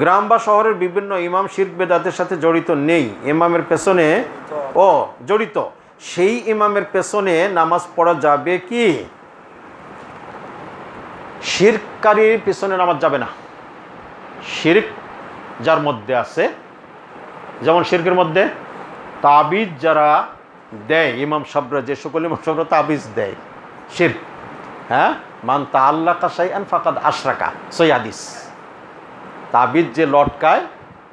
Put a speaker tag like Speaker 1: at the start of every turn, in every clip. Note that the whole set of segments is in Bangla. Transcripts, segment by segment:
Speaker 1: গ্রাম বা শহরের বিভিন্ন ইমাম শির্ক বেদাতের সাথে জড়িত নেই ইমামের পেছনে ও জড়িত সেই ইমামের পেছনে নামাজ পড়া যাবে কি শিরকারীর পেছনে নামাজ যাবে না শির্ক যার মধ্যে আছে যেমন শির্কের মধ্যে তাবিজ যারা দেয় ইমাম সাবরা যে সকল ইমাম সাবরা তাবিজ দেয় শির্ক হ্যাঁ মান তা আল্লাহ কাসাই আন ফাকাদ আশরাকা সৈয়াদিস তাবিজ যে লটকায়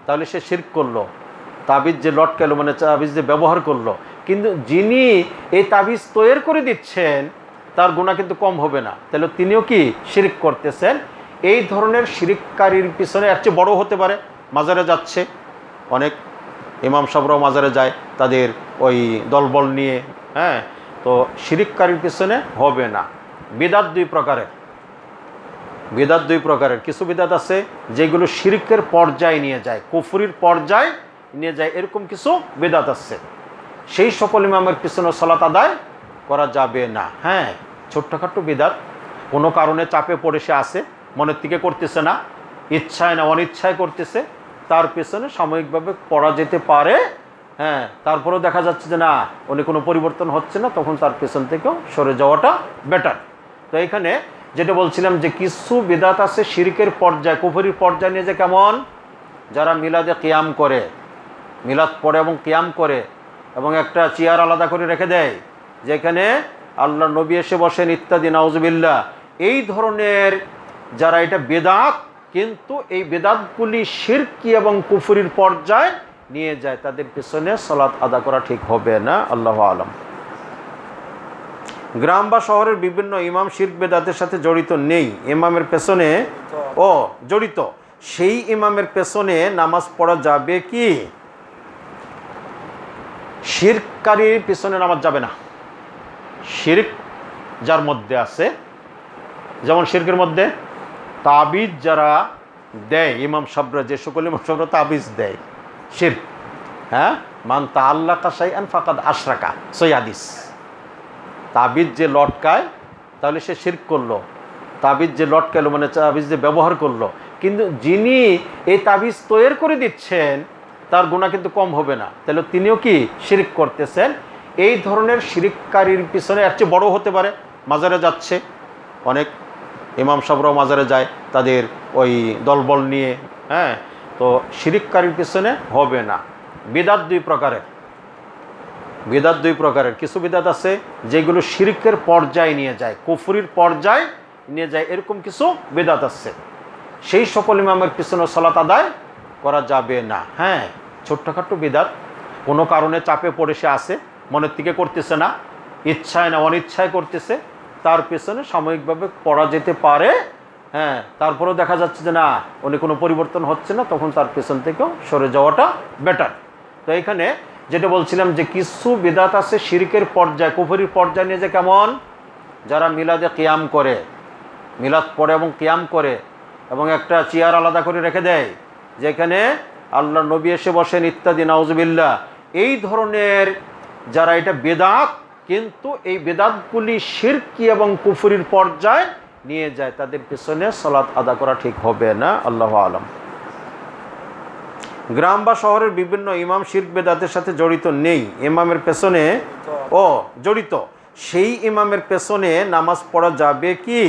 Speaker 1: তাহলে সে শির্ক করলো তাবিজ যে লটকালো মানে তাবিজ যে ব্যবহার করলো কিন্তু যিনি এই তাবিজ তৈরি করে দিচ্ছেন তার গুণা কিন্তু কম হবে না তাহলে তিনিও কি শিরিক করতেছেন এই ধরনের শিরিককারীর পিছনে একচেয়ে চেয়ে হতে পারে মাজারে যাচ্ছে অনেক ইমাম সাবরাও মাজারে যায় তাদের ওই দলবল নিয়ে হ্যাঁ তো শিরিককারীর পিছনে হবে না বিদাত দুই প্রকারের বেদাত দুই প্রকারের কিছু বেদাত আছে যেগুলো শিরকের পর্যায়ে নিয়ে যায় কুফুরির পর্যায়ে নিয়ে যায় এরকম কিছু বেদাত আছে সেই সকল ইমামের পিছনে সলাত আদায় করা যাবে না হ্যাঁ ছোট্টখাট্ট বেদাত কোনো কারণে চাপে পড়ে সে আসে মনের থেকে করতেছে না ইচ্ছায় না অনিচ্ছায় করতেছে তার পেছনে সাময়িকভাবে পড়া যেতে পারে হ্যাঁ তারপরেও দেখা যাচ্ছে যে না উনি কোনো পরিবর্তন হচ্ছে না তখন তার পেছন থেকেও সরে যাওয়াটা বেটার তো এখানে যেটা বলছিলাম যে কিছু বেদাত আছে শিরকের পর্যায় কুফরির পর্যায় নিয়ে যে কেমন যারা মিলাদে কেয়াম করে মিলাদ পড়ে এবং কেয়াম করে এবং একটা চেয়ার আলাদা করে রেখে দেয় যেখানে আল্লাহ নবী এসে বসেন ইত্যাদি নাউজবিল্লা এই ধরনের যারা এটা বেদাত কিন্তু এই বেদাতগুলি শিরকি এবং কুফুরির পর্যায় নিয়ে যায় তাদের পেছনে সলাৎ আদা করা ঠিক হবে না আল্লাহ আলম গ্রাম বা শহরের বিভিন্ন ইমাম শির্ক বেদাতের সাথে জড়িত নেই ইমামের পেছনে ও জড়িত সেই ইমামের পেছনে নামাজ পড়া যাবে কি শিরকারীর পেছনে নামাজ যাবে না শির্ক যার মধ্যে আছে যেমন শির্কের মধ্যে তাবিজ যারা দেয় ইমাম সাবরা যে সকল ইমাম সাবরা তাবিজ দেয় শির্ক হ্যাঁ মান তা আল্লাহ কাসাই আন ফাকাদ আশরাকা সৈয়াদিস তাবিজ যে লটকায় তাহলে সে শির্ক করলো তাবিজ যে লটকালো মানে তাবিজ যে ব্যবহার করলো কিন্তু যিনি এই তাবিজ তৈরি করে দিচ্ছেন তার গুণা কিন্তু কম হবে না তাহলে তিনিও কি শিরিক করতেছেন এই ধরনের শিরিককারীর পিছনে একচে বড় বড়ো হতে পারে মাজারে যাচ্ছে অনেক ইমাম সাবরাও মাজারে যায় তাদের ওই দলবল নিয়ে হ্যাঁ তো শিরিককারীর পিছনে হবে না বেদার দুই প্রকারের বেদাত দুই প্রকারের কিছু বেদাত আছে যেগুলো শিরিকের পর্যায়ে নিয়ে যায় কুফুরির পর্যায় নিয়ে যায় এরকম কিছু বেদাত আছে সেই সকল ইমামের পিছনে সলাত আদায় করা যাবে না হ্যাঁ ছোট্টখাট্ট বেদাত কোনো কারণে চাপে পড়ে সে আসে মনের থেকে করতেছে না ইচ্ছায় না অনিচ্ছায় করতেছে তার পেছনে সাময়িকভাবে পড়া যেতে পারে হ্যাঁ তারপরেও দেখা যাচ্ছে যে না উনি কোনো পরিবর্তন হচ্ছে না তখন তার পেছন থেকেও সরে যাওয়াটা বেটার তো এখানে যেটা বলছিলাম যে কিছু বেদাত আছে শিরকের পর্যায় কুফুরির পর্যায় নিয়ে যে কেমন যারা মিলাদে কিয়াম করে মিলাদ পড়ে এবং কিয়াম করে এবং একটা চেয়ার আলাদা করে রেখে দেয় যেখানে আল্লাহ নবী এসে বসেন ইত্যাদি নাউজবিল্লা এই ধরনের যারা এটা বেদাত কিন্তু এই বেদাতগুলি শিরকি এবং কুফুরির পর্যায় নিয়ে যায় তাদের পেছনে সলাৎ আদা করা ঠিক হবে না আল্লাহ আলম গ্রাম বা শহরের বিভিন্ন ইমাম শির্ক বেদাতের সাথে জড়িত নেই ইমামের পেছনে ও জড়িত সেই ইমামের পেছনে নামাজ পড়া যাবে কি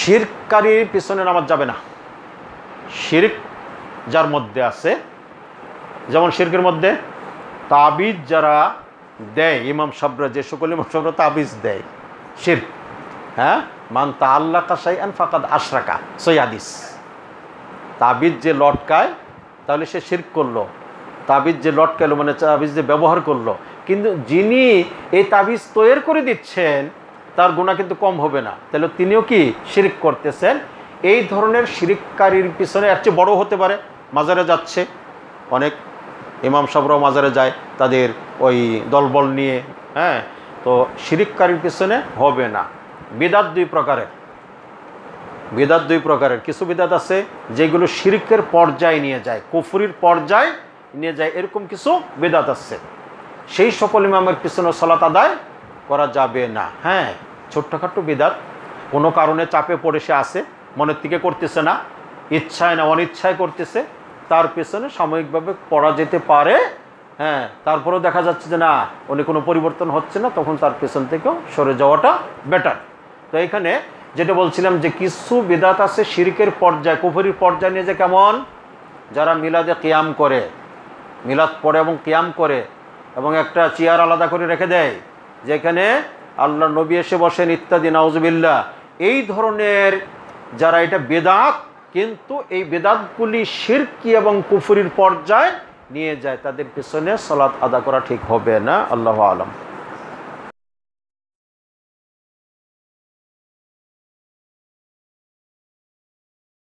Speaker 1: শিরকারীর পেছনে নামাজ যাবে না শির্ক যার মধ্যে আছে যেমন শির্কের মধ্যে তাবিজ যারা দেয় ইমাম সাবরা যে সকল ইমাম সাবরা তাবিজ দেয় শির্ক হ্যাঁ মান তা আল্লাহ কাসাই আন ফাকাদ আশরাকা সৈয়াদিস তাবিজ যে লটকায় তাহলে সে শির করলো তাবিজ যে লটকালো মানে তাবিজ যে ব্যবহার করলো কিন্তু যিনি এই তাবিজ তৈরি করে দিচ্ছেন তার গুণা কিন্তু কম হবে না তাহলে তিনিও কি শিরিক করতেছেন এই ধরনের শিরিককারীর পিছনে একচেয়ে চেয়ে হতে পারে মাজারে যাচ্ছে অনেক ইমাম সাবরাও মাজারে যায় তাদের ওই দলবল নিয়ে হ্যাঁ তো শিরিককারীর পিছনে হবে না বিদাত দুই প্রকারের বিদাত দুই প্রকারের কিছু বিদাত আছে যেগুলো শিরকের পর্যায়ে নিয়ে যায় কুফুরির পর্যায়ে নিয়ে যায় এরকম কিছু বেদাত আছে সেই সকল ইমামের পিছনে সলাত আদায় করা যাবে না হ্যাঁ ছোট্টখাট্ট বেদাত কোনো কারণে চাপে পড়ে সে আসে মনের থেকে করতেছে না ইচ্ছায় না অনিচ্ছায় করতেছে তার পেছনে সাময়িকভাবে পড়া যেতে পারে হ্যাঁ তারপরেও দেখা যাচ্ছে যে না উনি কোনো পরিবর্তন হচ্ছে না তখন তার পেছন থেকেও সরে যাওয়াটা বেটার তো এখানে যেটা বলছিলাম যে কিছু বেদাত আছে শিরকের পর্যায় কুফুরির পর্যায় নিয়ে যে কেমন যারা মিলাদে কিয়াম করে মিলাদ পড়ে এবং কিয়াম করে এবং একটা চেয়ার আলাদা করে রেখে দেয় যেখানে আল্লাহ নবী এসে বসেন ইত্যাদি নাউজবিল্লা এই ধরনের যারা এটা বেদাত কিন্তু এই বেদাতগুলি শিরকি এবং কুফুরির পর্যায় নিয়ে যায় তাদের পিছনে সলাৎ আদা করা ঠিক হবে না আল্লাহ আলম